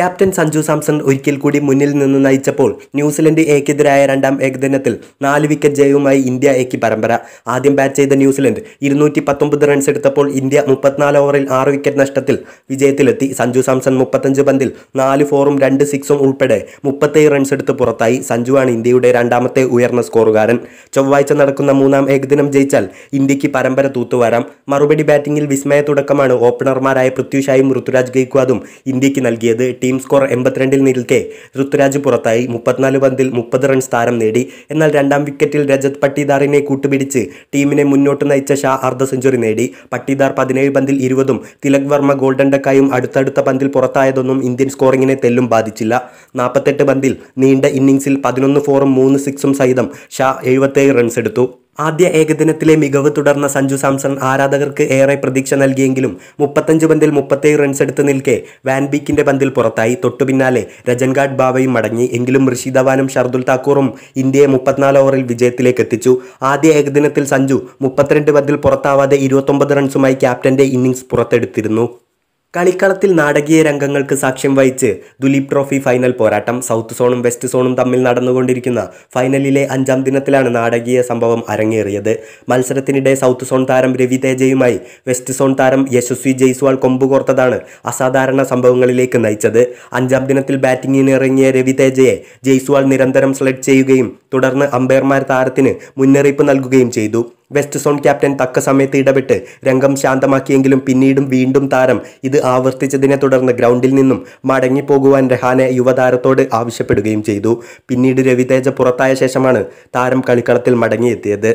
captain Sanju Samson ഒരിക്കൽ കൂടി മുന്നിൽ നിന്ന് നയിച്ചപ്പോൾ ന്യൂസിലൻഡ് എക്കെതിരായ രണ്ടാം ഏകദിനത്തിൽ നാല് വിക്കറ്റ് ജയവുമായി ഇന്ത്യ എക്ക് പരമ്പര ആദ്യം ബാറ്റ് ചെയ്ത ന്യൂസിലൻഡ് ഇരുന്നൂറ്റി പത്തൊമ്പത് റൺസ് എടുത്തപ്പോൾ ഇന്ത്യ മുപ്പത്തിനാല് ഓവറിൽ ആറ് വിക്കറ്റ് നഷ്ടത്തിൽ വിജയത്തിലെത്തി സഞ്ജു സാംസൺ മുപ്പത്തഞ്ച് പന്തിൽ നാല് ഫോറും രണ്ട് സിക്സും ഉൾപ്പെടെ മുപ്പത്തേഴ് റൺസ് എടുത്ത് പുറത്തായി ആണ് ഇന്ത്യയുടെ രണ്ടാമത്തെ ഉയർന്ന സ്കോറുകാരൻ ചൊവ്വാഴ്ച നടക്കുന്ന മൂന്നാം ഏകദിനം ജയിച്ചാൽ ഇന്ത്യക്ക് പരമ്പര തൂത്തുവരാം മറുപടി ബാറ്റിംഗിൽ വിസ്മയ തുടക്കമാണ് ഓപ്പണർമാരായ പൃഥ്വിഷായും ഋതുരാജ് ഗൈക്വാദും ഇന്ത്യക്ക് നൽകിയത് ടി ടീം സ്കോർ എൺപത്തിരണ്ടിൽ നിൽക്കെ ഋതുരാജ് പുറത്തായി മുപ്പത്തിനാല് പന്തിൽ മുപ്പത് റൺസ് താരം നേടി എന്നാൽ രണ്ടാം വിക്കറ്റിൽ രജത് പട്ടിദാറിനെ കൂട്ടുപിടിച്ച് ടീമിനെ മുന്നോട്ട് നയിച്ച ഷാ അർദ്ധ സെഞ്ചുറി നേടി പട്ടിദാർ പതിനേഴ് പന്തിൽ ഇരുപതും തിലക് വർമ്മ ഗോൾഡൻ ഡക്കായും അടുത്തടുത്ത പന്തിൽ പുറത്തായതൊന്നും ഇന്ത്യൻ സ്കോറിങ്ങിനെ തെല്ലും ബാധിച്ചില്ല നാൽപ്പത്തെട്ട് പന്തിൽ നീണ്ട ഇന്നിംഗ്സിൽ പതിനൊന്ന് ഫോറും മൂന്ന് സിക്സും സഹിതം ഷാ എഴുപത്തേഴ് റൺസ് എടുത്തു ആദ്യ ഏകദിനത്തിലെ മികവ് തുടർന്ന സഞ്ജു സാംസൺ ആരാധകർക്ക് ഏറെ പ്രതീക്ഷ നൽകിയെങ്കിലും മുപ്പത്തഞ്ച് പന്തിൽ മുപ്പത്തേഴ് റൺസ് എടുത്ത് നിൽക്കെ വാൻബീക്കിന്റെ പന്തിൽ പുറത്തായി തൊട്ടു പിന്നാലെ രജൻഗാഡ് ബാവയും മടങ്ങി എങ്കിലും ഋഷി ധവാനും ഷർദുൽ താക്കൂറും ഇന്ത്യയെ മുപ്പത്തിനാല് ഓവറിൽ വിജയത്തിലേക്ക് എത്തിച്ചു ആദ്യ ഏകദിനത്തിൽ സഞ്ജു മുപ്പത്തിരണ്ട് പന്തിൽ പുറത്താവാതെ ഇരുപത്തൊമ്പത് റൺസുമായി ക്യാപ്റ്റന്റെ ഇന്നിംഗ്സ് പുറത്തെടുത്തിരുന്നു കളിക്കളത്തിൽ നാടകീയ രംഗങ്ങൾക്ക് സാക്ഷ്യം വഹിച്ച് ദുലീപ് ട്രോഫി ഫൈനൽ പോരാട്ടം സൗത്ത് സോണും വെസ്റ്റ് സോണും തമ്മിൽ നടന്നുകൊണ്ടിരിക്കുന്ന ഫൈനലിലെ അഞ്ചാം ദിനത്തിലാണ് നാടകീയ സംഭവം അരങ്ങേറിയത് മത്സരത്തിനിടെ സൗത്ത് സോൺ താരം രവി തേജയുമായി വെസ്റ്റ് സോൺ താരം യശസ്വി ജയ്സ്വാൾ കൊമ്പുകോർത്തതാണ് അസാധാരണ സംഭവങ്ങളിലേക്ക് നയിച്ചത് അഞ്ചാം ദിനത്തിൽ ബാറ്റിംഗിന് ഇറങ്ങിയ രവി തേജയെ ജയ്സ്വാൾ നിരന്തരം സെലക്ട് ചെയ്യുകയും തുടർന്ന് അമ്പയർമാർ താരത്തിന് മുന്നറിയിപ്പ് നൽകുകയും ചെയ്തു വെസ്റ്റ് സോൺ ക്യാപ്റ്റൻ തക്ക സമയത്ത് ഇടപെട്ട് രംഗം ശാന്തമാക്കിയെങ്കിലും പിന്നീടും വീണ്ടും താരം ഇത് ആവർത്തിച്ചതിനെ തുടർന്ന് ഗ്രൗണ്ടിൽ നിന്നും മടങ്ങിപ്പോകുവാൻ രഹാനെ യുവതാരത്തോട് ആവശ്യപ്പെടുകയും ചെയ്തു പിന്നീട് രവിതേജ പുറത്തായ ശേഷമാണ് താരം കളിക്കളത്തിൽ മടങ്ങിയെത്തിയത്